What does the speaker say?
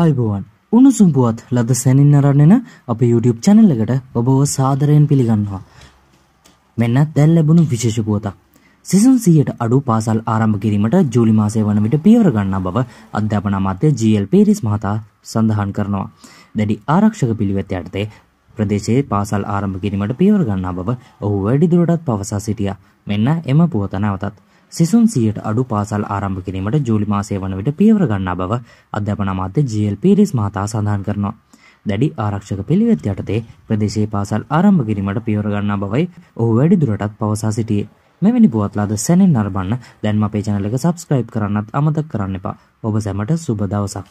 ආයුබෝවන් උණුසුම් පුවත් ලද සැනින්න රණෙන අප YouTube channel එකට ඔබව සාදරයෙන් පිළිගන්නවා. මෙන්න දැන් ලැබුණු විශේෂ පුවතක්. සෙසුන් 100ට අඩු පාසල් ආරම්භ කිරීමට ජූලි මාසයේ වන විට පියවර ගන්නා බව අධ්‍යාපන අමාත්‍ය GL පීරිස් මහතා සඳහන් කරනවා. දැඩි ආරක්ෂක පිළිවෙත යටතේ ප්‍රදේශයේ පාසල් ආරම්භ කිරීමට පියවර ගන්නා බව ඔහු වැඩිදුරටත් පවසා සිටියා. මෙන්න එම පුවත නැවතත්. සිසුන් 100ට අඩු පාසල් ආරම්භ කිරීමට ජූලි මාසයේ වන විට පියවර ගන්නා බව අධ්‍යාපන අමාත්‍ය ජී.එල්. පීරිස් මහතා සඳහන් කරනවා. දැඩි ආරක්ෂක පිළිවෙත් යටතේ ප්‍රදේශයේ පාසල් ආරම්භ කිරීමට පියවර ගන්නා බවයි ඔහු වැඩිදුරටත් පවසා සිටියේ. මෙවැනි පුවත්ලාද සැනෙන් නරඹන්න දැන්ම අපේ channel එක subscribe කරන්නත් අමතක කරන්න එපා. ඔබ සැමට සුබ දවසක්.